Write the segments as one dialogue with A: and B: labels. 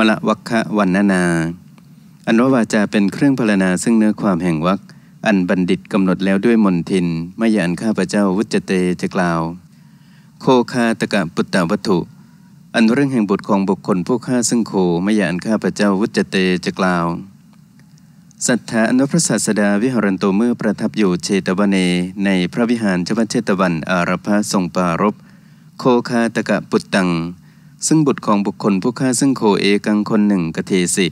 A: มละวัคคะวันนาอันว่าวาจาเป็นเครื่องพรณนาซึ่งเนื้อความแห่งวัค อันบัณฑิตกำหนดแล้วด้วยมนทินไม่ยานข้าพเจ้าวุจเตจะกล่าว โคคาตกะปุตตวัตถุอันเรื่องแห่งบุตรของบุคคลผู้ฆ่าซึ่งโคไม่ยานข้าพเจ้าวุจเตจะกล่าว สัทธาอนุพระศาสดาวิหารโตเมื่อประทับอยู่เชตวันเนในพระวิหารชวัเชตวันอารพะทรงปารบโคคาตกะปุตตังซึ่งบุตรของบุคคลผู้ฆ่าซึ่งโคเอกังคนหนึ่งกเทสิ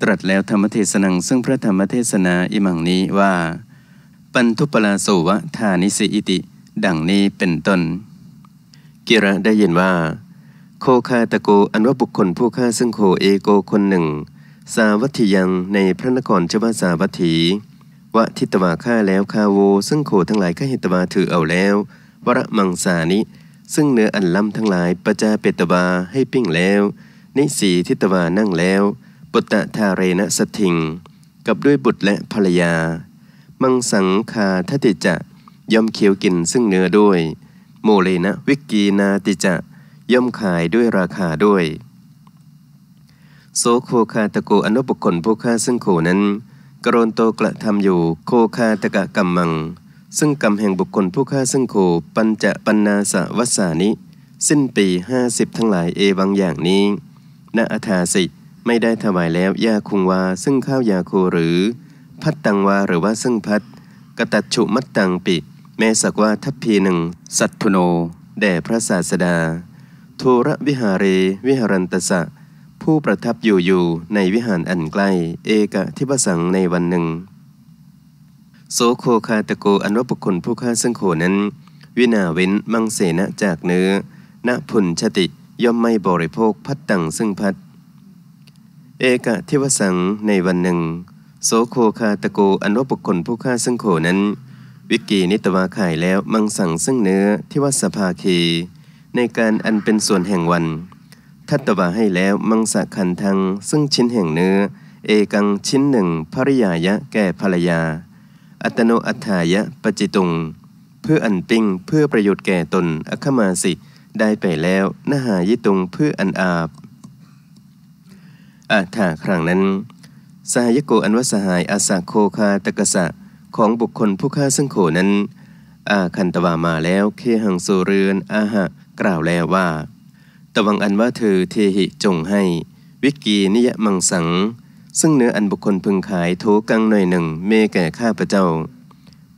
A: ตรัสแล้วธรรมเทศนังซึ่งพระธรรมเทศนาอิมังนี้ว่า ปันทุปลาโสวะทานิสิอิติ ดังนี้เป็นต้น กิระได้ยินว่า โคคาตะโกอันว่าบุคคลผู้ฆ่าซึ่งโคเอโกคนหนึ่ง สาวัตถิยังในพระนครชวาสาวัตถีวะทิตวาฆ่าแล้วคาโวซึ่งโคทั้งหลายก็เหตวาถือเอาแล้ว วรมังสานิซึ่งเนื้ออันล้ำทั้งหลายปจาเปตวาให้ปิ้งแล้วนิสีทิตวานั่งแล้วปุตตะทาเรนะสถิงกับด้วยบุตรและภรรยามังสังคาทติจะย่อมเคียวกินซึ่งเนื้อด้วยโมเลนะวิกีนาติจะย่อมขายด้วยราคาด้วยโสโคคาตะโกอนุปกลผู้ฆ่าซึ่งโคนั้นกรนโตกระทำอยู่โคคาตะกะกัมมังซึ่งกรรมแห่งบุคคลผู้ฆ่าซึ่งโคปัญจะปัญนาสวสานิ สิ้นปีห้าสิบทั้งหลายเอบางอย่างนี้ ณอธฐาสิ ไม่ได้ถวายแล้วยาคุงวาซึ่งข้าวยาโคหรือ พัดตังวาหรือว่าซึ่งพัดกตัดฉุมัดตังปิ แม้สักว่าทัพพีหนึ่ง สัตทุโน แด่พระศาสดาทระวิหารีวิหารันตสะผู้ประทับอยู่อยู่ในวิหารอันใกล้ เอกทิพสังในวันหนึ่งโสโคคาตโกอันว่าบุคคลผู้ฆ่าซึ่งโคนั้นวินาเว้นมังเสนะจากเนื้อณผุนชติย่อมไม่บริโภคพัดตังซึ่งพัดเอกะเทวสังในวันหนึ่งโสโคคาตโกอันว่าบุคคลผู้ฆ่าซึ่งโคนั้น วิกีนิตวาขายแล้วมังสั่งซึ่งเนื้อที่วัสภาคี ในการอันเป็นส่วนแห่งวัน ทัตวาให้แล้วมังสะคันทังซึ่งชิ้นแห่งเนื้อ เอกังชิ้นหนึ่งภริยายะแก่ภรรยาอัตโนอัฏฐายะปจิตุง เพื่ออันปิ้งเพื่อประโยชน์แก่ตนอคมาสิได้ไปแล้ว นหายิตุงเพื่ออันอาบอัฏฐาครั้งนั้น สหายโกอันวสหายอาสาโคคาตกสะของบุคคลผู้ฆ่าซึ่งโขนั้นอาคันตวามาแล้วเคหังโซเรือน อาหะกล่าวแล้วว่าตวังอันว่าเธอเทหิจงให้ วิกีนิยมังสังซึ่งเนื้ออันบุคคลพึงขายโถกังหน่อยหนึ่งเมแก่ข้าพเจ้า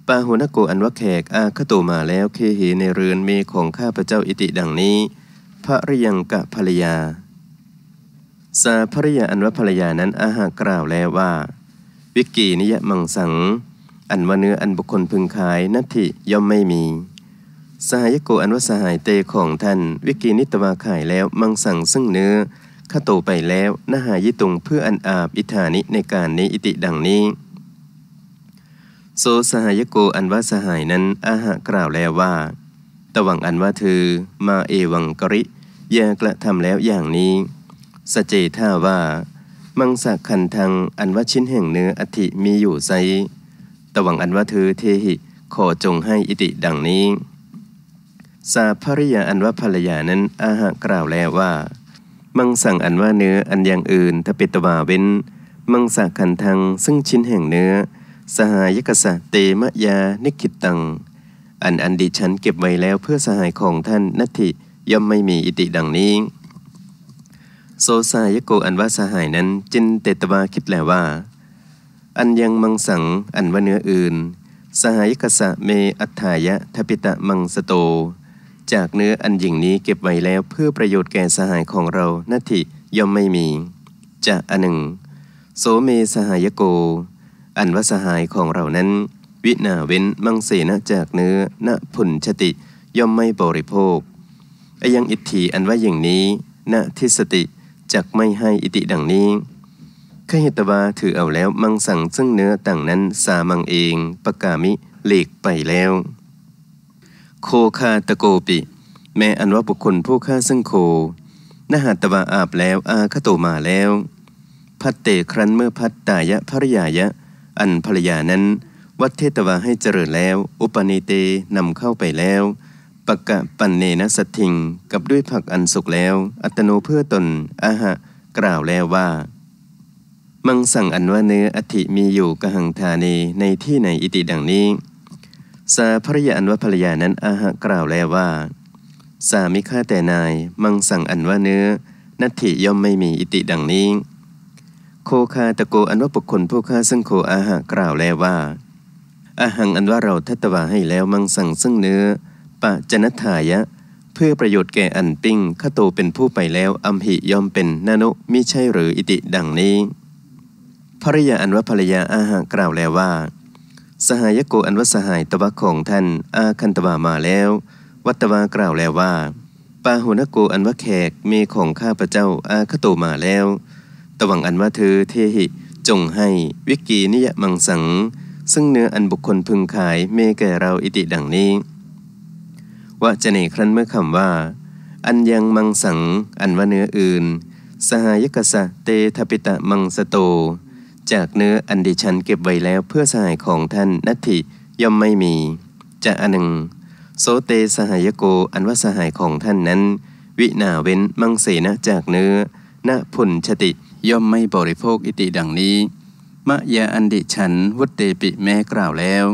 A: ปาหุนโกอันวะแขกอาคโตมาแล้วเคเหในเรือนเมของข้าพเจ้าอิติดังนี้พระรยังกะภรยาสาภริยาอันวะภรรยานั้นอาหากล่าวแล้วว่า วิกีนิยมังสัง อันว่เนื้ออันบุคคลพึงขายนัตถิย่อมไม่มี สหายโกอันวะาสหายเตของท่านวิกีนิตวาขายแล้วมังสังซึ่งเนื้อข้าโตไปแล้วนหายิตุงเพื่ออันอาบ อิธานิในการนี้อิติดังนี้ โซสหายโกอันว่าสหายนั้นอาหะกล่าวแล้วว่า ตวังอันว่าเธอมาเอวังกริยากระทำแล้วอย่างนี้ สเจท่าว่า มังสักขันทังอันว่าชิ้นแห่งเนื้ออธิมีอยู่ไซ ตวังอันว่าเธอเทหิ ขอจงให้อิติดังนี้ สาภริยาอันว่าภรรยานั้นอาหะกล่าวแล้วว่ามังสั่งอันว่าเนื้ออันอย่างอื่นถ้าเปตวาเว้น มังสักขันทังซึ่งชิ้นแห่งเนื้อ สหายกษะเตมะยานิคิตตัง อันอันดิฉันเก็บไว้แล้วเพื่อสหายของท่านนัตถิย่อมไม่มีอิติดังนี้โซสายโกอันว่าสหายนั้นจินเตตวาคิดแล้วว่า อันยังมังสังอันว่าเนื้ออื่น สหายกษะเมอัฏฐายะทปิตะมังสโตจากเนื้ออันหยิ่งนี้เก็บไว้แล้วเพื่อประโยชน์แก่สหายของเรานาทิย่อมไม่มี จะอันหนึ่งโสเมสหายโก อันว่าสหายของเรานั้น วินาเว้นมังเสนะจากเนื้อณผุนชติย่อมไม่บริโภค อยังอิทธิอันว่าอย่างนี้ณทิสติจักไม่ให้อิติดังนี้ขหิตวาถือเอาแล้วมังสั่งซึ่งเนื้อต่างนั้นสามังเอง ปกามิหลีกไปแล้วโคคาตะโกปิแม้อันว่าบุคคลผู้ฆ่าซึ่งโค นหัตวาอาบแล้วอาคโตมาแล้ว พัตเตครั้นเมื่อพัตตายะภรยายะ อันภรยานั้น วัดเทตวาให้เจริญแล้ว อุปนิเตนำเข้าไปแล้ว ปกะปันเนนะสัติง กับด้วยผักอันสุกแล้ว อัตโนเพื่อตน อาหะ กล่าวแล้วว่า มังสั่งอันว่าเนื้ออธิมีอยู่กหังธานีในที่ไหนอิติดังนี้สาภรยาอันว่าภรรยานั้นอาหะกล่าวแล้วว่า สามิฆ่าแต่นายมังสั่งอันว่าเนื้อนัตถิย่อมไม่มีอิติดังนี้ โคคาตะโกอันว่าบุคคลผู้ฆ่าซึ่งโคอาหะกล่าวแล้วว่า อาหังอันว่าเราทัตวาให้แล้วมังสั่งซึ่งเนื้อปะจนัทายะ เพื่อประโยชน์แก่อันปิ้งข้าโตเป็นผู้ไปแล้วอัมหิย่อมเป็นนานุมิใช่หรืออิติดังนี้ภรยาอันว่าภรรยาอาหะกล่าวแล้วว่าสหายโกอันว่สหายตวะของท่านอาคันตวามาแล้ว วัตวากล่าวแล้วว่า ปาหุนโกอันวะแขกเมของข้าพระเจ้าอาคโตมาแล้ว ตวังอันว่าเธอเทหิจงให้วิกีนิยมังสังซึ่งเนื้ออันบุคคลพึงขายเมแก่เราอิติดังนี้ว่าจะเนครั้นเมื่อคำว่าอันยังมังสังอันว่าเนื้ออื่นสหายกษะเตทปิตะมังสโตจากเนื้ออันดิฉันเก็บไว้แล้วเพื่อสหายของท่านนัตถิย่อมไม่มี จะอันหนึ่งโสเตสหายโกอันว่าสหายของท่านนั้น วินาเว้นมังเสนะจากเนื้อณผนชติย่อมไม่บริโภคอิติดังนี้มะยาอันดิฉันวุตเตปิแม่กล่าวแล้ว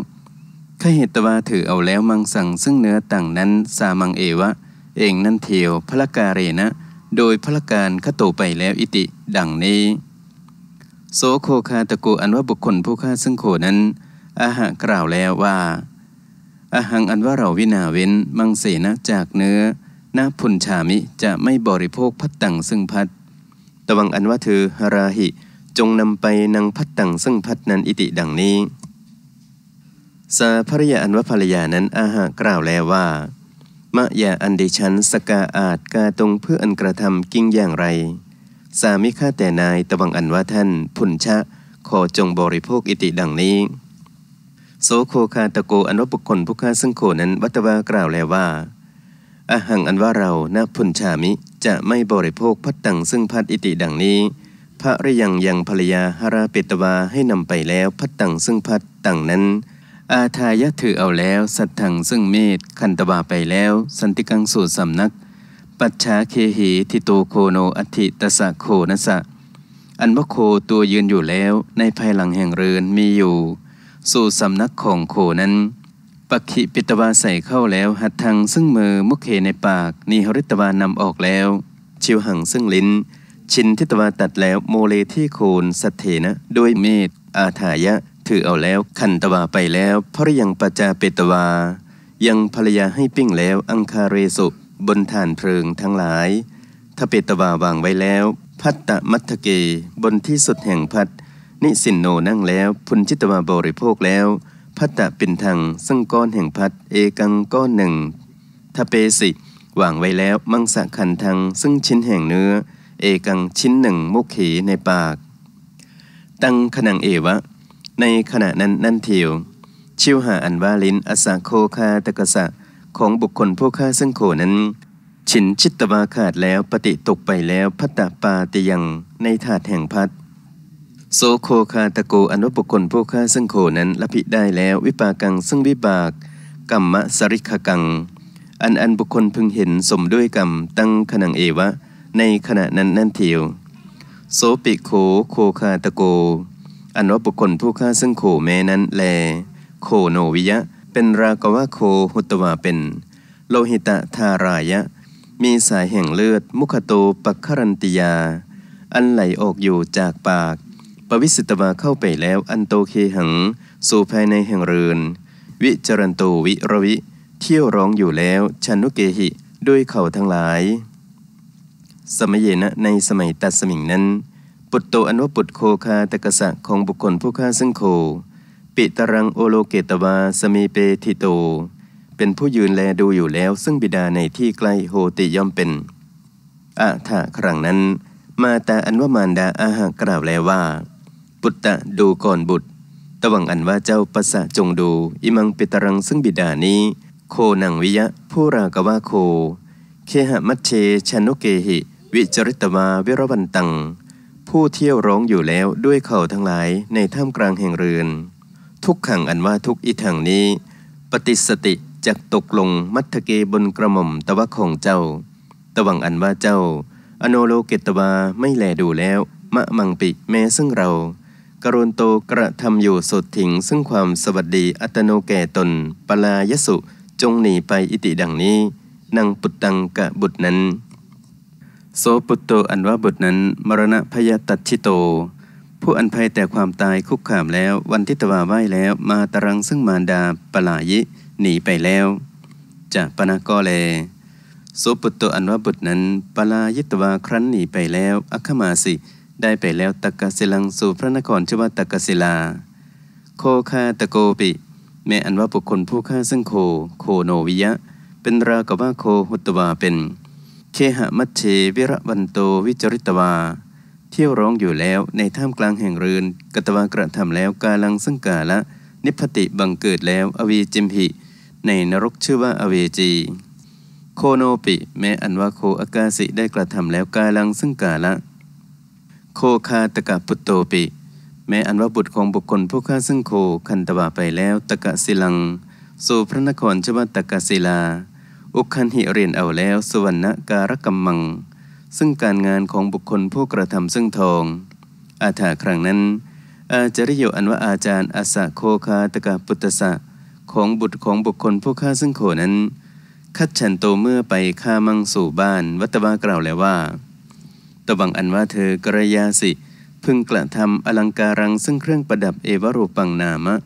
A: ขเหตวาถือเอาแล้วมังสังซึ่งเนื้อต่างนั้นสามังเอวะ เองนั่นเทียวพละกาเรนะโดยพละการขโตไปแล้วอิติดังนี้โสโคคาตะโกอันว่าบุคคลผู้ฆ่าซึ่งโคนั้น อาหะกล่าวแล้วว่าอาหังอันว่าเราวินาเว้นมังเสนะจากเนื้อนาพุนชามิจะไม่บริโภคพัดตังซึ่งพัดตวังอันว่าเธอฮราหิจงนำไปนางพัดตังซึ่งพัดนั้นอิติดังนี้สาภริยาอันว่าภรรยานั้นอาหะกล่าวแล้วว่ามะยาอันเดชันสกาอาดกาตรงเพื่ออันกระทำกิ่งอย่างไรสามิข้าแต่นายตวังอันว่าท่านพุนชะ ขอจงบริโภคอิติดังนี้โสโคคาตะโกอันวาบุคคลผู้ฆ่าซึ่งโคนั้นวัตวากล่าวแล้วว่าอาหังอันว่าเรานาพุนชามิจะไม่บริโภคพัดตังซึ่งพัดอิติดังนี้พระระยังยังภรยาฮาราเปตวาให้นำไปแล้วพัดตังซึ่งพัดตังนั้น อาทายะถือเอาแล้วสัตถังซึ่งเมตคันตวาไปแล้ว สันติกังสูตรสำนักปัจฉาเคหีทิโตโคโนอธิตสะโคนัสะ อันว่าโคตัวยืนอยู่แล้ว ในภายหลังแห่งเรือนมีอยู่ สู่สำนักของโคนั้น ปักขิปิตวาใส่เข้าแล้ว หัดทางซึ่งมือมุขเขในปากนิหริตวานำออกแล้ว ชิวหังซึ่งลิ้น ชินทิตวาตัดแล้วโมเลที่โคนสัตเถนะ ด้วยเมตอาถายะ ถือเอาแล้วขันตวาไปแล้วพระยังปจาเปตวา ยังภรรยาให้ปิ้งแล้วอังคาเรสุบนฐานเพลิงทั้งหลายทเปตวาวางไว้แล้ว พัตตมัทเกบนที่สุดแห่งพัดนิสินโนนั่งแล้วพุนชิตวาบริโภคแล้ว พัตตะเป็นทางซึ่งก้อนแห่งพัดเอกังก้อนหนึ่งทเปสิวางไว้แล้วมังสะขันทังซึ่งชิ้นแห่งเนื้อ เอกังชิ้นหนึ่งมุขเในปาก ตั้งขนังเอวะ ในขณะนั้นนั่นเทียวชิวหาอันวาลินอสาโคคาตกะสะของบุคคลผู้ฆ่าซึ่งโคนั้น ฉินชิตวาขาดแล้วปฏิตกไปแล้วพัตตาปาติยังในถาดแห่งพัดโสโคคาตะโกอนุบุคคลผู้ฆ่าซึ่งโคนั้นละพิได้แล้ววิปากังซึ่งวิบาก กรรมะสริขกัง อันอันบุคคลพึงเห็นสมด้วยกรรมตั้งขณังเอวะ ในขณะนั้นนั่นเทียวโสปิโคโคคาตะโกอันว่าบุคคลผู้ฆ่าซึ่งโขแม้นั้นแล โคโนวิยะเป็นรากวะโคหุตวาเป็น โลหิตะทารายะ มีสายแห่งเลือดมุขโตปักครันติยา อันไหลออกอยู่จากปากปวิสตวาเข้าไปแล้วอันโตเคหัง สู่ภายในแห่งเรือน วิจรันโตวิรวิ เที่ยวร้องอยู่แล้วชันุเกหิด้วยเข่าทั้งหลาย สมัยเยนะในสมัยตัดสมิงนั้น ปุตโตอนุปุตโคคาตกะสะของบุคคลผู้ฆ่าซึ่งโคปิตรังโอโลเกตวาสมีเปทิโตเป็นผู้ยืนแลดูอยู่แล้วซึ่งบิดาในที่ใกล้โหติย่อมเป็นอะถ้าครั้งนั้น มาตาอันวามานดาอาหากล่าวแล้วว่าปุตตะดูก่อนบุตรตวังอันว่าเจ้าประสะจงดู อิมังปิตรังซึ่งบิดานี้ โคนังวิยะผู้รากว่าโคเคหะมัชเชชนุเกหิ วิจริตวาวิรวันตังผู้เที่ยวร้องอยู่แล้วด้วยเข่าทั้งหลาย ในถ้ำกลางแห่งเรือนทุกขังอันว่าทุกอิทังนี้ ปฏิสติจากตกลงมัทเกบนกระหม่อมตะวะของเจ้า ตะวังอันว่าเจ้าอโนโลเกตวาไม่แลดูแล้วมะมังปิแม้ซึ่งเรา กรุณโตกระทำอยู่สดถิงซึ่งความสวัสดีอัตโนแก่ตน ปลายสุจงหนีไปอิติดังนี้นางปุตตังกะบุตรนั้นโสปุตโตอันว่าบุตรนั้น มรณะพยาตัดชิโตผู้อันภัยแต่ความตายคุกขามแล้ววันทิตวาไหวแล้วมาตรังซึ่งมารดาปลายิหนีไปแล้ว จากปนากอแลโสปุตโตอันว่าบุตรนั้น ปลายิตวา ครั้นหนีไปแล้วอัคมาสิ ได้ไปแล้วตักศิลังสู่พระนครชื่อว่าตักศิลา โคคาตะโกปิแม่อันว่าบุคคลผู้ฆ่าซึ่งโคโคโนวิยะ เป็นรากบว่าโคหุตวาเป็นเคหะมัชเชวิระวันโตวิจริตวาเที่ยวร้องอยู่แล้วในท่ามกลางแห่งเรือนกตวากระทำแล้วกาลังซึ่งกาละ นิพพติบังเกิดแล้วอเีจิมพิในนรกชื่อว่าอเวจี โคโนปิ แม้อันว่าโคอากาสิได้กระทำแล้วกาลังซึ่งกาละ โคคาตกะปุตโตปิ แม้อันว่าบุตรของบุคคลผู้ฆ่าซึ่งโคคันตวาไปแล้วตกะศิลังสู่พระนครชื่อว่าตกะศิลาอุคันหิเรียนเอาแล้วสวรรณการกรรมมังซึ่งการงานของบุคคลผู้กระทำซึ่งทอง อาถาครั้งนั้น อาจริโยอันว่าอาจารย์อาสะโคคาตกะปุตสะ ของบุตรของบุคคลผู้ฆ่าซึ่งโคนั้น คัดฉันโตเมื่อไปฆ่ามังสู่บ้าน วัตวากล่าวแล้วว่าตวังอันว่าเธอกระยาสิ พึงกระทำอลังการังซึ่งเครื่องประดับเอวรูปังนามะ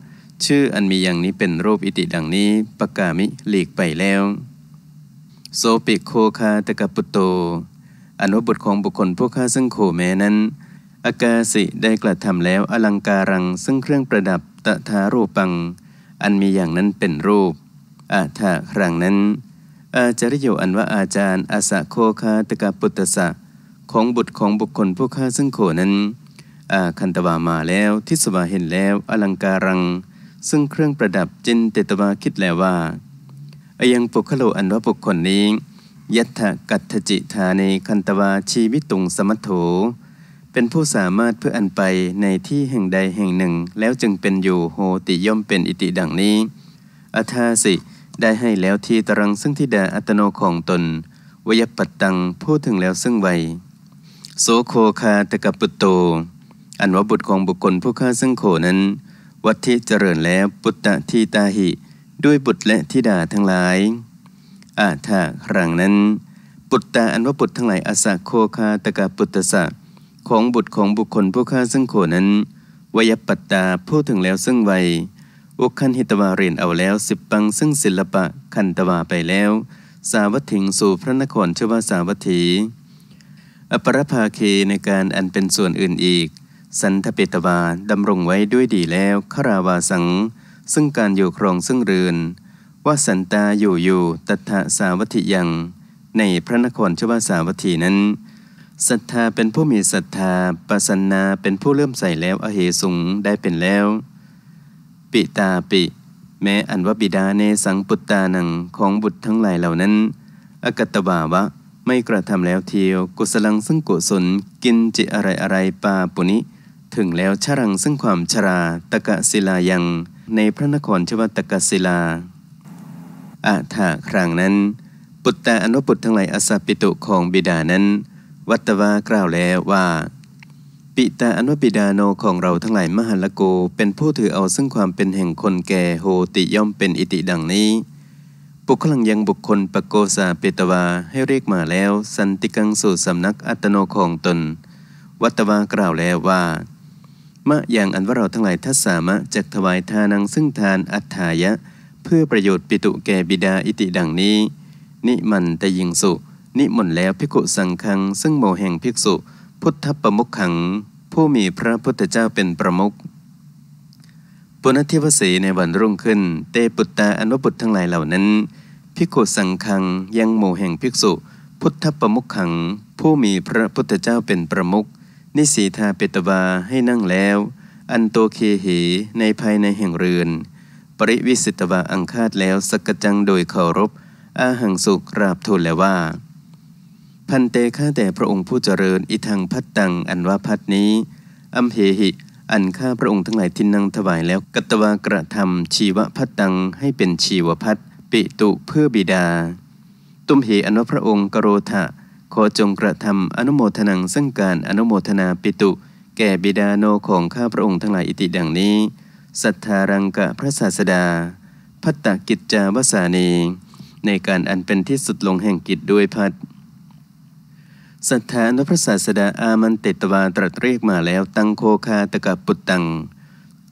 A: ชื่ออันมีอย่างนี้เป็นรูปอิติดังนี้ ประกามิหลีกไปแล้วโสปิโคคาตกะปุตโตอนุบุตรของบุคคลผู้ฆ่าซึ่งโคแม้นั้นอากาสิได้กระทำแล้วอลังการังซึ่งเครื่องประดับตถารูปัง อันมีอย่างนั้นเป็นรูป อาถาครั้งนั้นอาจารย์โยอันว่าอาจารย์อาสะโคคาตกาปุตตะของบุตรของบุคคลผู้ฆ่าซึ่งโคนั้น อาคันตวามาแล้วทิศวาเห็นแล้วอลังการัง ซึ่งเครื่องประดับจินเตตวาคิดแล้วว่า อยังปุคโลอันว่าบุคคลนี้ยัตถกัตถจิธาในคันตวาชีวิตุงสมัโถเป็นผู้สามารถเพื่ออันไปในที่แห่งใดแห่งหนึ่งแล้วจึงเป็นอยู่โหติย่อมเป็นอิติดังนี้อัธาสิ ได้ให้แล้วที่ตรังซึ่งทิดาอัตโนของตน วยปัตตังพูดถึงแล้วซึ่งไวโสโคคาตกปุตโต อันว่าบุตรของบุคคลผู้ฆ่าซึ่งโคนั้นวัตถิเจริญแล้วปุตตะทีตาหิด้วยบุตรและทิดาทั้งหลายอาถาครั้งนั้นปุตตาอันว่าบุตรทั้งหลายอาสาโคคาตกาปุตตะสะของบุตรของบุคคลผู้ฆ่าซึ่งโคนั้น วยปัตตาพูดถึงแล้วซึ่งวัยอุคันหิตวาเรียนเอาแล้วสิบปังซึ่งศิลปะ คันตวา ไปแล้ว สาวัตถิงสู่พระนครชื่อวาสาวัตถี อปรภาเคในการอันเป็นส่วนอื่นอีก สันทเปตวาดำรงไว้ด้วยดีแล้วขราวาสัง ซึ่งการอยู่ครองซึ่งเรือนว่าสันตาอยู่อยู่ตถาสาวัตถิยัง ในพระนครชวาสาวัตถินั้นศรัทธาเป็นผู้มีศรัทธาปัสนาเป็นผู้เริ่มใส่แล้วอเหสุงได้เป็นแล้ว ปิตาปิ แม้อันว่าบิดาในสังปุตตานังของบุตรทั้งหลายเหล่านั้นอากตบาวะไม่กระทำแล้วเทียวกุศลังซึ่งกุศลกินจิอะไรอะไร ปาปุนิ ถึงแล้วชรังซึ่งความชราตกะศิลายังในพระนครชวตกะศิลาอาถาครั้งนั้น ปุตตะอนุปุตทั้งหลายอสัปปิตุของบิดานั้น วัตวากล่าวแล้วว่า ปิตาอนุปิดาโนของเราทั้งหลายมหลโกเป็นผู้ถือเอาซึ่งความเป็นแห่งคนแก่โหติย่อมเป็นอิติดังนี้ ปุขลังยังบุคคลปโกสาเปตวาให้เรียกมาแล้ว สันติกังสู่สำนักอัตโนของตน วัตวากล่าวแล้วว่ามะอย่างอันว่าเราทั้งหลายทัศสามะจักถวายทานังซึ่งทานอัฏฐายะเพื่อประโยชน์ปิตุแก่บิดาอิติดังนี้ นิมันแต่ยิงสุ นิมนต์แล้วภิกุสังคัง ซึ่งโมแห่งภิกษุ พุทธประมุขขัง ผู้มีพระพุทธเจ้าเป็นประมุขปุณธิวสีในวันรุ่งขึ้น เตปุตตาอนุปุตทั้งหลายเหล่านั้นภิกุสังคังยังโมแห่งภิกษุ พุทธประมุขขัง ผู้มีพระพุทธเจ้าเป็นประมุขนิสีทาเปตวาให้นั่งแล้ว อันโตเคเหในภายในแห่งเรือนปริวิสิตวาอังคาดแล้วสกจังโดยเคารพอาหังสุกราบทูลแล้วว่า พันเตข้าแต่พระองค์ผู้เจริญอิทังพัดตังอันว่าพัดนี้อัมเหหิอันข้าพระองค์ทั้งหลายทินนังถวายแล้วกตวากระทำชีวพัดตังให้เป็นชีวพัดปิตุเพื่อบิดา ตุมเหอันว่าพระองค์กโรธะขอจงกระทำอนุโมทนังซึ่งการอนุโมทนาปิตุ แก่บิดาโนของข้าพระองค์ทั้งหลายอิติดังนี้สัทธารังกะพระศาสดาพัตตกิจจาวสานี ในการอันเป็นที่สุดลงแห่งกิจด้วยพัดสัทธานุพระศาสดาอามันเตตวา ตรัสเรียกมาแล้วตังโคคาตกับปุตตัง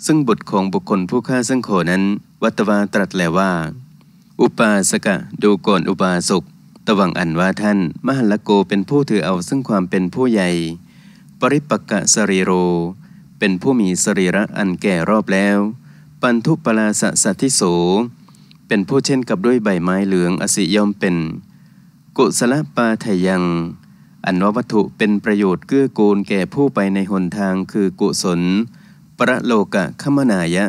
A: ซึ่งบุตรของบุคคลผู้ฆ่าซึ่งโคนั้น วัตวาตรัสแล้วว่า อุปาสกะดูก่อนอุปาสกตวังอันว่าท่าน มหัลโกเป็นผู้ถือเอาซึ่งความเป็นผู้ใหญ่ ปริปกะสรีโรเป็นผู้มีสรีระอันแก่รอบแล้ว ปันทุปลาสะสัทิโสเป็นผู้เช่นกับด้วยใบไม้เหลืองอสิยอมเป็น กุศลปาทยัง อันว่าวัตถุเป็นประโยชน์เกื้อกูลแก่ผู้ไปในหนทางคือกุศลประโลกะขมนายะ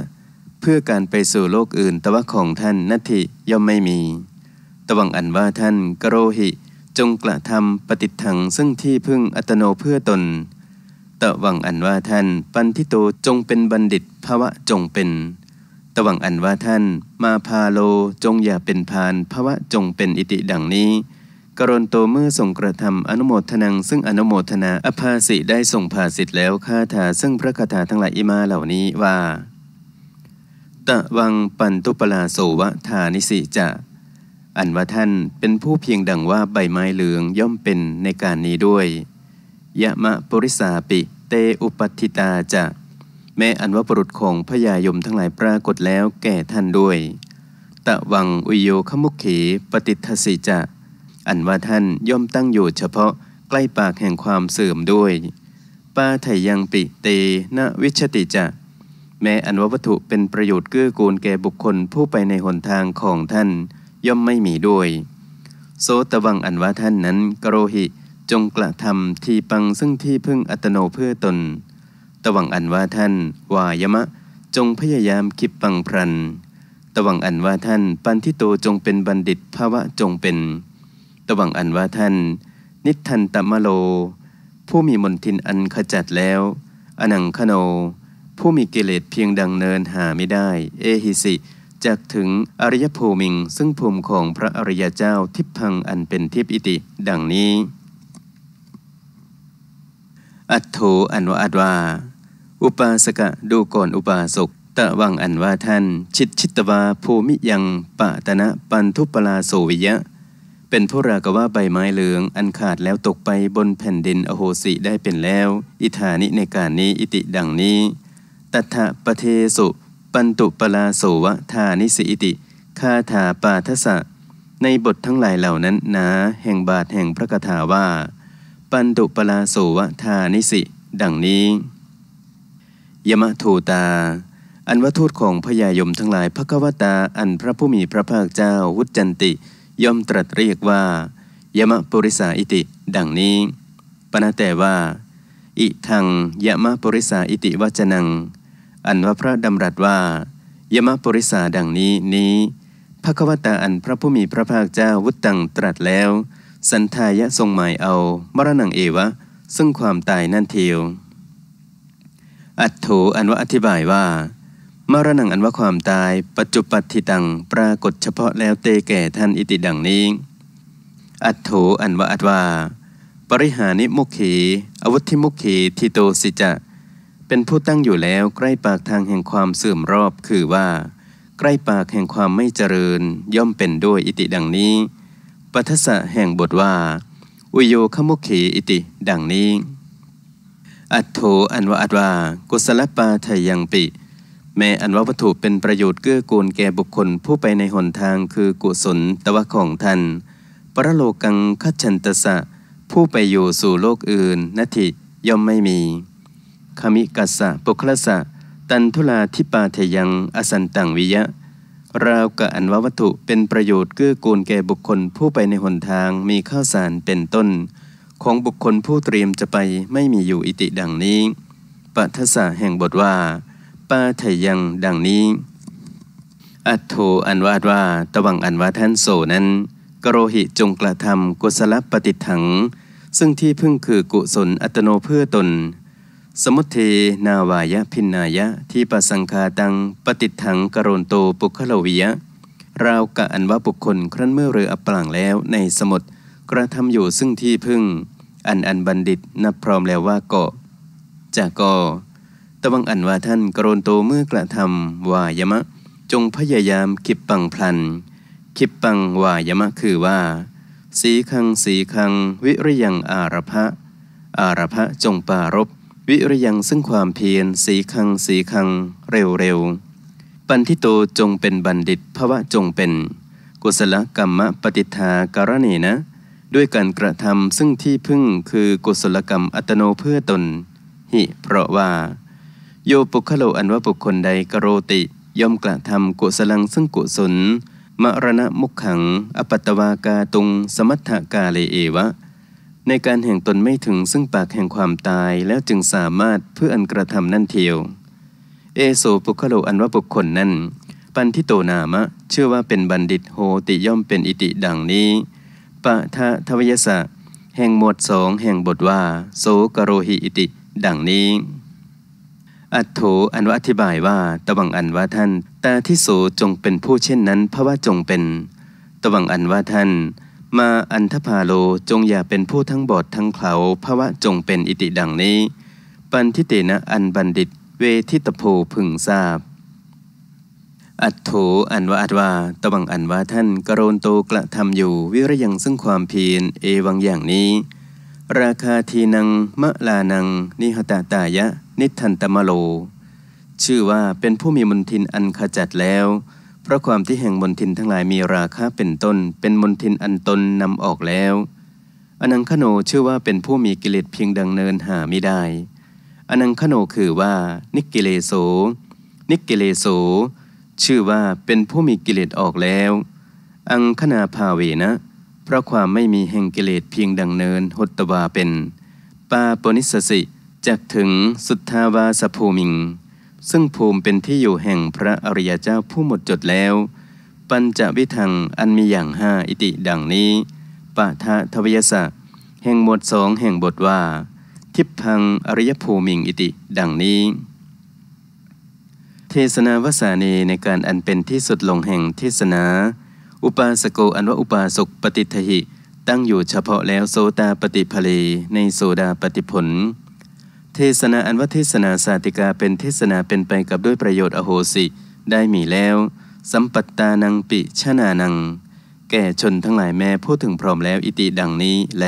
A: เพื่อการไปสู่โลกอื่นตะวะของท่าน นัตถิย่อมไม่มีตวังอันว่าท่านกโรหิ จงกระทำปฏิทังซึ่งที่พึ่งอัตโนเพื่อตนตะวังอันว่าท่าน ปันทิโตจงเป็นบัณฑิตภาวะจงเป็นตะวัง อันว่าท่าน มาพาโลจงอย่าเป็นพานภาวะจงเป็นอิติดังนี้ กรณโตเมื่อทรงกระทำอนุโมทนัง ซึ่งอนุโมทนาอภาสิได้ทรงภาสิทธิ์แล้วคาถาซึ่งพระคาถาทั้งหลายอิมาเหล่านี้ว่าตะวังปันตุปลาโสวะธานิสิจะอันว่าท่านเป็นผู้เพียงดังว่าใบไม้เหลืองย่อมเป็นในการนี้ด้วยยะมะปุริสาปิเตอุปัติตาจะแม้อันว่าปรุษของพยายมทั้งหลายปรากฏแล้วแก่ท่านด้วย ตะวังอุโยขมุขเปฏิทสิจะอันว่าท่านย่อมตั้งอยู่เฉพาะใกล้ปากแห่งความเสื่อมด้วยปาไถยังปิเตนะวิชติจะแม้อันววัตถุเป็นประโยชน์เกื้อกูลแก่บุคคลผู้ไปในหนทางของท่านย่อมไม่มีด้วยโซตะวังอันว่าท่านนั้นกโรหิจงกระทำทีปังซึ่งที่พึ่งอัตโนเพื่อตน ตวังอันว่าท่าน วายมะ จงพยายามคิดปังพรัน ตวังอันว่าท่าน ปันทิโตจงเป็นบัณฑิตภาวะจงเป็นตวังอันว่าท่าน นิทันตมโล ผู้มีมนทินอันขจัดแล้ว อนังคโน ผู้มีกิเลสเพียงดังเนินหาไม่ได้ เอหิสิจากถึงอริยภูมิงซึ่งภูมิของพระอริยเจ้าทิพพังอันเป็นทิพอิติ ดังนี้อัตโธอันว่าอัตวา อุปาสกะดูก่อนอุปาสกตะวังอันว่าท่าน ชิตชิตวาภูมิยังปะตนะ ปันทุปลาโสวิยะ เป็นพวกรากว่าใบไม้เหลืองอันขาดแล้วตกไปบนแผ่นดินอโหสิได้เป็นแล้ว อิธานิในการนี้อิติดังนี้ตัทะปะเทสุปันตุปลาโสวะธานิสิอิติคาถาปาทสะในบททั้งหลายเหล่านั้นนาแห่งบาทแห่งพระคาถาว่าปันตุปลาโสวทานิสิ ดังนี้ ยมะทูตา อันวัทูตของพญายมทั้งหลายพระกวตาอันพระผู้มีพระภาคเจ้าวุจจันติ ย่อมตรัสเรียกว่า ยมะปุริสาอิติ ดังนี้ปนแต่ว่า อิทัง ยมะปุริสาอิติวัจนัง อันว่าพระดำรัสว่า ยมะปุริสาดังนี้นี้ พระกวตาอันพระผู้มีพระภาคเจ้าวุตังตรัสแล้วสันทายะทรงหมายเอา มรณะงเอวะซึ่งความตายนั่นเทียว อัตโถอันว่าอธิบายว่า มรณะงอันว่าความตาย ปัจจุปัติตัง ปรากฏเฉพาะแล้วเตแก่ท่านอิติดังนี้ อัตโถอันว่าอัตวา ปริหานิมุขี อวุธิมุขีทิโตสิจะเป็นผู้ตั้งอยู่แล้วใกล้ปากทางแห่งความเสื่อมรอบคือว่า ใกล้ปากแห่งความไม่เจริญย่อมเป็นด้วยอิติดังนี้ปัทสะแห่งบทว่าอุโยคมุขีอิติดังนี้ อัตโธอันวะอัตวา กุศลปาทยังปิ แม้อันววัตถุเป็นประโยชน์เกื้อกูลแก่บุคคลผู้ไปในหนทางคือกุศลตวะของท่านปรโลกังคัจฉันตสะ ผู้ไปอยู่สู่โลกอื่นนัตถิย่อมไม่มี คมิกัสสะปุคลสะ ตันทุลาทิปาเทยังอสันตังวิยะราวกับอันว่าวัตถุเป็นประโยชน์เกื้อกูลแก่บุคคลผู้ไปในหนทางมีข้าวสารเป็นต้น ของบุคคลผู้เตรียมจะไปไม่มีอยู่อิติดังนี้ปัทสะแห่งบทว่าปาไถยังดังนี้ อัตโทอันวาดว่าตวังอันวาท่านโสนั้นกโรหิจงกระทำกุศลปฏิถัง ซึ่งที่พึ่งคือกุศลอัตโนเพื่อตนสมุทเทนาวายะพินายะที่ปัสังคาตังปฏิถังกรโณโตปุคโลวิยะ ราวกะอันว่าบุคคลครั้นเมื่อเรืออับปลังแล้วในสมุทรกระทำอยู่ซึ่งที่พึ่ง อันอันบัณฑิตนับพร้อมแล้วว่าเกาะจากกอตะวังอันว่าท่านกรณโตเมื่อกระทำวายมะ จงพยายามคิบปังพลัน คิบปังวายมะคือว่า สีคังสีคังวิริยังอารพะอารพะจงปารบวิริยังซึ่งความเพียร สีคังสีคังเร็วเร็ว ปันทิโตจงเป็นบัณฑิตภาวะจงเป็น กุศลกรรมปฏิทาการณีนะ ด้วยการกระทำซึ่งที่พึ่งคือกุศลกรรมอัตโนเพื่อตน หิ เพราะว่า โยปุคโลอันว่าบุคคลใดกรโรติ ย่อมกระทำกุศลังซึ่งกุศลมรณะมุขขัง อปัตตวากาตุงสมัทธากาเลเอวะในการแห่งตนไม่ถึงซึ่งปากแห่งความตายแล้วจึงสามารถเพื่ออันกระทำนั่นเทียว เอโสปุคโลอันว่าบุคคล นั้นปันทิโตนามะเชื่อว่าเป็นบัณฑิตโหติย่อมเป็นอิติดังนี้ ปะทะทวยสะแห่งหมวดสองแห่งบทว่าโสกโรหิอิติ ดังนี้ อัตโถอันว่าอธิบายว่าตวังอันว่าท่าน ตาที่โสจงเป็นผู้เช่นนั้น เพราะว่าจงเป็นตวังอันว่าท่านมาอันทพาโลจงอย่าเป็นผู้ทั้งบอดทั้งเขาภาวะจงเป็นอิติดังนี้ ปันทิเตนะอันบัณฑิตเวทิตโพพึงทราบ อัตโถอันวาอัตวาตบังอันวาท่าน กรโนโตกระทำอยู่วิริยังซึ่งความเพียรเอวังอย่างนี้ ราคาทีนัง มะลานัง นิหตาตายะ นิทันตมโล ชื่อว่าเป็นผู้มีมนทินอันขจัดแล้วพราะความที่แห่งมนทินทั้งหลายมีราคาเป็นต้นเป็นมนทินอันตนนำออกแล้ว อนังคโนชื่อว่าเป็นผู้มีกิเลสเพียงดังเนินหาไม่ได้ อนังคโนคือว่า นิกิเลโสนิกิเลโสชื่อว่าเป็นผู้มีกิเลสออกแล้ว อังคณาภาเวนะ เพราะความไม่มีแห่งกิเลสเพียงดังเนินหดตวาเป็นปาปนิสสิจักถึงสุทธาวาสภูมิงซึ่งภูมิเป็นที่อยู่แห่งพระอริยเจ้าผู้หมดจดแล้ว ปัญจวิทังอันมีอย่างห้าอิติดังนี้ปะทะทวยสะแห่งหมวดสองแห่งบทว่า ทิพพังอริยภูมิงอิติดังนี้ เทศนาวสานีในการอันเป็นที่สุดลงแห่งเทศนา อุปาสโกอันว่าอุปาสกปฏิทหิตั้งอยู่เฉพาะแล้วโซตาปฏิภเลในโซดาปฏิผลเทศนาอันว่าเทศนาสาติกาเป็นเทศนาเป็นไปกับด้วยประโยชน์อโหสิได้มีแล้ว สัมปัตตานังปิชนานัง แก่ชนทั้งหลายแม้พูดถึงพร้อมแล้วอิติดังนี้แล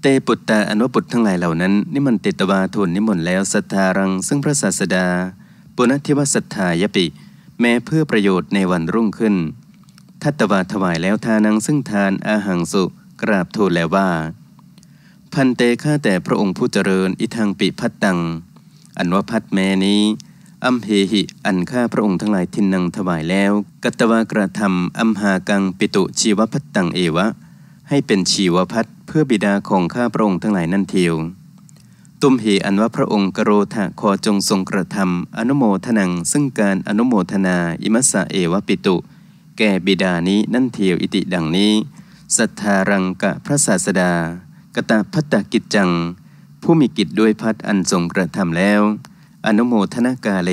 A: เตปุตตาอนุปุตทั้งหลายเหล่านั้นนิมนติตวาทุนนิมนต์แล้วสัทธารัง ซึ่งพระศาสดา ปุณธิวสัทธายปิ แม้เพื่อประโยชน์ในวันรุ่งขึ้น ทัตวาถวายแล้วทานังซึ่งทานอาหังสุกราบทูลแล้วว่าพันเตฆ่าแต่พระองค์ผู้เจริญอิทังปิพัตตัง อันว่าพัดแม่นี้อัมเหหิอันฆ่าพระองค์ทั้งหลายทินนังถวายแล้วกัตวากระทำอัมหากังปิตุชีวพัตตังเอวะ ให้เป็นชีวพัดเพื่อบิดาของข้าพระองค์ทั้งหลายนั่นเทียว ตุมเหอันว่าพระองค์กโรธะคอจงทรงกระทำอนุโมทนังซึ่งการอนุโมทนาอิมัสสะเอวะปิตุ แก่บิดานี้นั่นเทียวอิติดังนี้ สัทธารังกะพระศาสดากตาพัตตกิจจัง ผู้มีกิจด้วยพัดอันทรงกระทำแล้ว อนุโมทนากาเล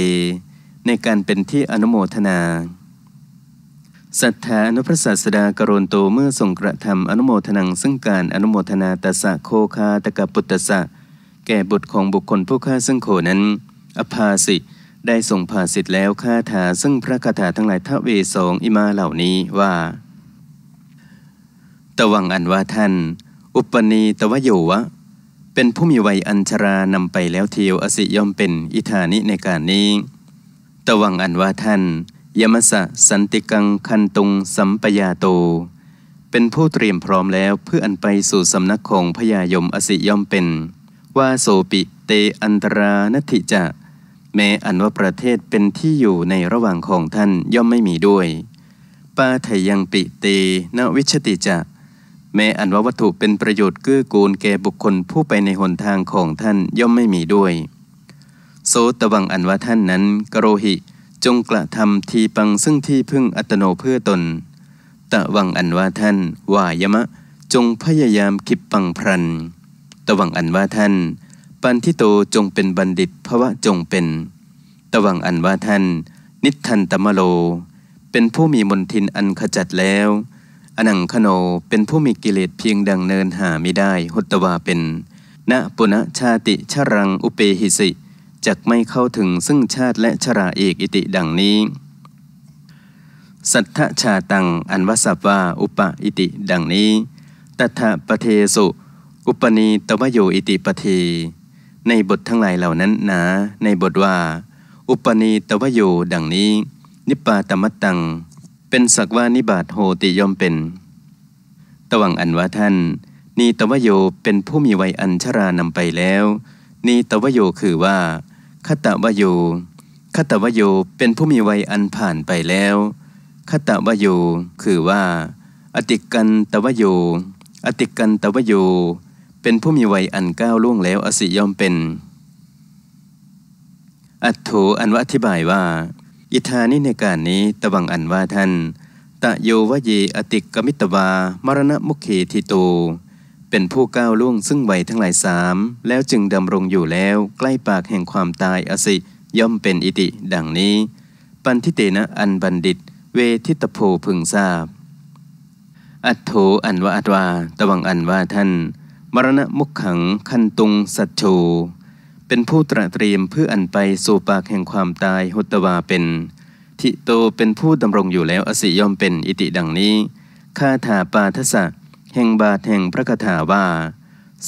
A: ในการเป็นที่อนุโมทนา สัทธาอนุพระศาสดากรณโตเมื่อทรงกระทำอนุโมทนัง ซึ่งการอนุโมทนาตสะโคคาตกปุตตสะแก่บุตรของบุคคลผู้ฆ่าซึ่งโขนั้น อภาสิได้ทรงภาสิทธิ์แล้วคาถาซึ่งพระคาถาทั้งหลายทเวสองอิมาเหล่านี้ว่าตวังอันว่าท่านอุปนีตวโยวะ เป็นผู้มีวัยอันชรา นำไปแล้วเทียวอสิยอมเป็น อิธานิในการนี้ตวังอันว่าท่าน ยมสะสันติกังคันตุงสัมปยาโตเป็นผู้เตรียมพร้อมแล้ว เพื่ออันไปสู่สำนักของพญายม อสิยอมเป็น ว่าโสปิเตอันตรานติจะแม้อันว่าประเทศเป็นที่อยู่ในระหว่างของท่านย่อมไม่มีด้วยปาไทยังปิเตนวิชติจะแม้อันว่าวัตถุเป็นประโยชน์เกื้อกูลแก่บุคคลผู้ไปในหนทางของท่านย่อมไม่มีด้วยโซตวังอันว่าท่านนั้นกโรหิ จงกระทำทีปังซึ่งที่พึ่งอัตโนเพื่อตน ตะวังอันว่าท่านวายมะ จงพยายามคิดปังพรันตะวังอันว่าท่าน ปันทิโตจงเป็นบัณฑิตภวะจงเป็นตะวังอันว่าท่าน นิทันตมโล เป็นผู้มีมนทินอันขจัดแล้วอนังคโนเป็นผู้มีกิเลสเพียงดังเนินหาไม่ได้หตวาเป็น ณปุณชาติชรังอุเปหิสิจักไม่เข้าถึงซึ่งชาติ และชราเอกอิติดังนี้ สัทธชาตังอันวสัสวาอุปะอิติดังนี้ตถาปเทสุ อุปนีตวโยอิติปเท ในบททั้งหลายเหล่านั้นนะในบทว่า อุปนีตวโยดังนี้ นิปปาตมตังเป็นสักว่านิบาตโหติย่อมเป็น ตวังอันว่าท่าน นีตวโยเป็นผู้มีวัยอัญชรานำไปแล้ว นีตวโยคือว่าคตวโยคตวโยเป็นผู้มีวัยอันผ่านไปแล้วคตวโยคือว่า อติกันตวโย อติกันตวโย เป็นผู้มีวัยอันก้าวล่วงแล้วอสิย่อมเป็น อัตโธอันว่าอธิบายว่าอิทานิในการนี้ตะวังอันว่าท่าน ตะโยวเยอติกกมิตวา มรณะมุขเขทิโต เป็นผู้ก้าวล่วงซึ่งวัยทั้งหลายสามแล้วจึงดำรงอยู่แล้วใกล้ปากแห่งความตายอสิย่อมเป็นอิติ ดังนี้ ปันทิเตนะอันบัณฑิต เวทิตโพพึงทราบ อัตโธอันวะอัตวาตะวังอันว่าท่าน มรณะมุขขังคันตุง สัจโชเป็นผู้ตระเตรียมเพื่ออันไปสู่ปากแห่งความตายหุตวาเป็น ทิโตเป็นผู้ดำรงอยู่แล้วอสิยอมเป็นอิติดังนี้คาถาปาทสะแห่งบาทแห่งพระคาถาว่า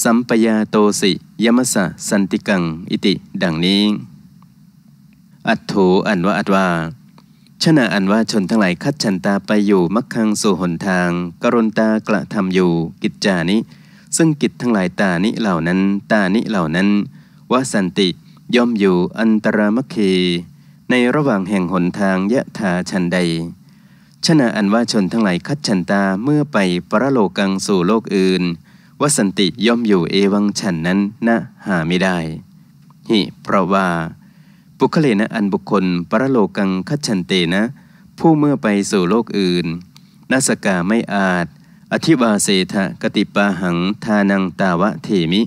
A: สัมปยาโตสิ ยมสะสันติกังอิติดังนี้ อัตโธอันว่าอัตวาชนะอันว่าชนทั้งหลายคัดฉันตาไปอยู่มักคังสู่หนทาง กรุณตากระทำอยู่กิจจานิซึ่งกิจทั้งหลายตานิเหล่านั้น ตานิเหล่านั้นว่าสันติย่อมอยู่อันตรามัคคีในระหว่างแห่งหนทางยะถาชันใด ชนะอันว่าชนทั้งหลายคัดฉันตาเมื่อไปประโลกังสู่โลกอื่น วสันติย่อมอยู่เอวังฉันนั้นนะ หาไม่ได้หิเพราะว่าบุคเลนะอันบุคคลประโลกังคัดฉันเตนะ ผู้เมื่อไปสู่โลกอื่นนาสกาไม่อาจอธิวาเสทะกติปาหังทานังตาวะเทมิ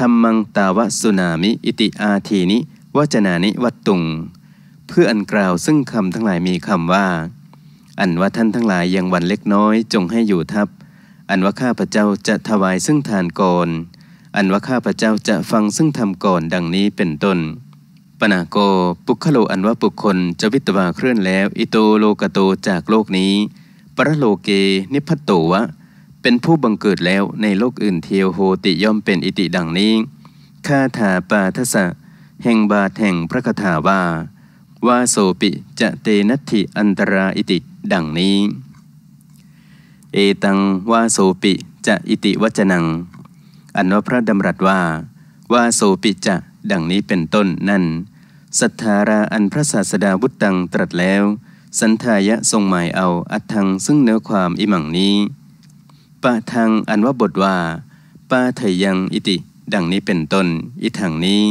A: ธรรมังตาวสุนามิอิติอาทีนิวจนานิวัตตุง เพื่ออันกล่าวซึ่งคำทั้งหลายมีคำว่า อันว่าท่านทั้งหลายยังวันเล็กน้อย จงให้อยู่ทับอันว่าข้าพเจ้าจะถวายซึ่งทานก่อน อันว่าข้าพเจ้าจะฟังซึ่งทำก่อนดังนี้เป็นต้นปนาโก ปุคโลอันว่าบุคคลจะวิตวาเคลื่อนแล้ว อิโตโลกโตจากโลกนี้ปรโลเก นิพัตโตวะเป็นผู้บังเกิดแล้วในโลกอื่นเทียวโหติย่อมเป็นอิติดังนี้คาถาปาทสะแห่งบาทแห่งพระคาถาว่าวาโสปิจะเตนัตถิอันตราอิติดังนี้ เอตังวาโสปิจะอิติวัจนังอันว่าพระดำรัสว่าวาโสปิจะดังนี้เป็นต้นนั่น สัทธาราอันพระศาสดาบุตตังตรัสแล้ว สันทายะทรงหมายเอาอัตทังซึ่งเนื้อความอิหมังนี้ปะทางอันว่าบทว่าปาถยังอิติดังนี้เป็นต้นอิถังนี้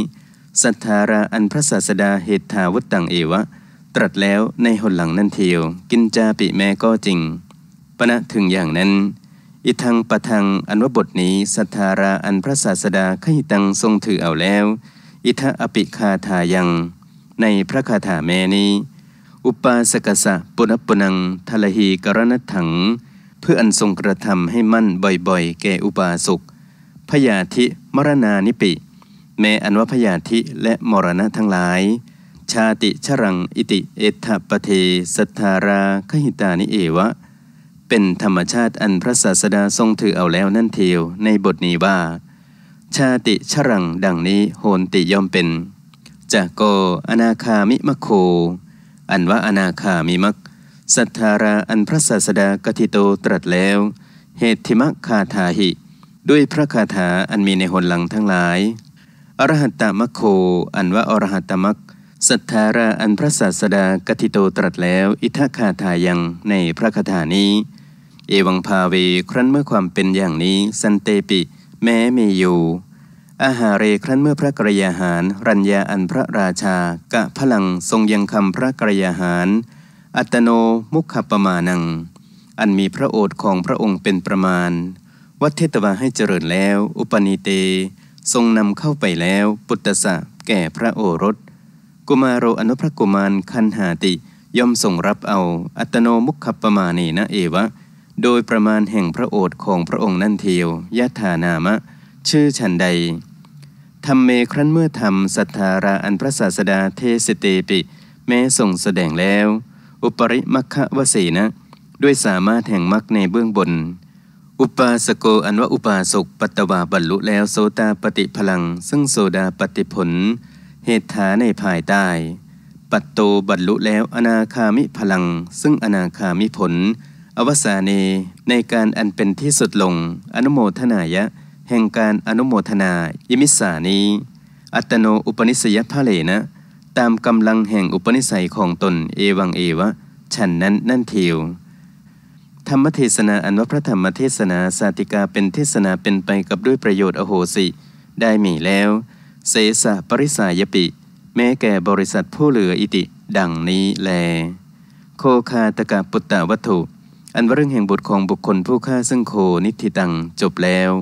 A: สัทธาราอันพระศาสดาเหตทาวุตตังเอวะ ตรัสแล้วในหนหลังนั่นเทียว กินจาปิแม่ก็จริงปณะถึงอย่างนั้น อิทังปะทังอันว่าบทนี้สัทธาราอันพระศาสดาขิตังทรงถือเอาแล้ว อิทะอปิคาทายัง ในพระคาถาแม่นี้อุปาสกสะปุณปุนังทลหีกรณถังเพื่ออันทรงกระทำให้มั่นบ่อยๆ แก่อุบาสกพยาธิมรณานิปิ แม้อันว่าพยาธิและมรณะทั้งหลาย ชาติชรังอิติ เอะปเทสัทธาราขหิตานิเอวะ เป็นธรรมชาติอันพระศาสดาทรงถือเอาแล้วนั่นเทียวในบทนี้ว่า ชาติชรังดังนี้โหนติย่อมเป็นจากโกอนาคามิมะโค อันว่าอนาคามิมักสัทธาราอันพระศาสดากติโตตรัสแล้ว เหตุธิมคาถาหิ ด้วยพระคาถาอันมีในหนหลังทั้งหลาย อรหัตตมัคโคอันว่าอรหัตตมัคสัทธาราอันพระศาสดากติโตตรัสแล้ว อิทัคาถายังในพระคาถานี้ เอวังพาเวครั้นเมื่อความเป็นอย่างนี้สันเตปิ แม้มีอยู่อาหาเรครั้นเมื่อพระกรยาหาร รัญญาอันพระราชากะพลังทรงยังคำพระกรยาหารอัตโน มุขปมานัง อันมีพระโอษของพระองค์เป็นประมาณ วัดเทตวาให้เจริญแล้ว อุปนิเตทรงนำเข้าไปแล้ว ปุตตะแก่พระโอรส กุมารโรอนุพระกุมารคันหาติ ย่อมทรงรับเอา อัตโน มุขปมาเนนะเอวะ โดยประมาณแห่งพระโอษของพระองค์นั่นเทียวยะถานามะ ชื่อฉันใดทำมเมครั้นเมื่อทำสัทธาราอันพระศาสดาเทสเตปิ แม้ส่งแสดงแล้วอุปริมัคคะวสีนะด้วยสามารถแห่งมรรคในเบื้องบน อุปาสโกอันว่าอุปาสก ปัตตวาบรรลุแล้วโสตาปฏิพลัง ซึ่งโสดาปฏิผล เหตุฐาในภายใต้ ปัตโตบรรลุแล้วอนาคามิพลัง ซึ่งอนาคามิผล อวสานีในการอันเป็นที่สุดลง อนุโมทนายะแห่งการอนุโมทนายมิสานี อัตโนอุปนิสยภาเลนะตามกำลังแห่งอุปนิสัยของตน เอวังเอวะ ฉันนั้นนั่นเทียว ธรรมเทศนาอันว่าพระธรรมเทศนาสาติกาเป็นเทศนาเป็นไปกับด้วยประโยชน์อโหสิ ได้มีแล้วเสสะปริสายปิ แม้แก่บริษัทผู้เหลืออิติ ดังนี้แล โคคาตกะปุตตะวัตถุอันว่าเรื่องแห่งบทของบุคคลผู้ฆ่าซึ่งโคนิทิตังจบแล้ว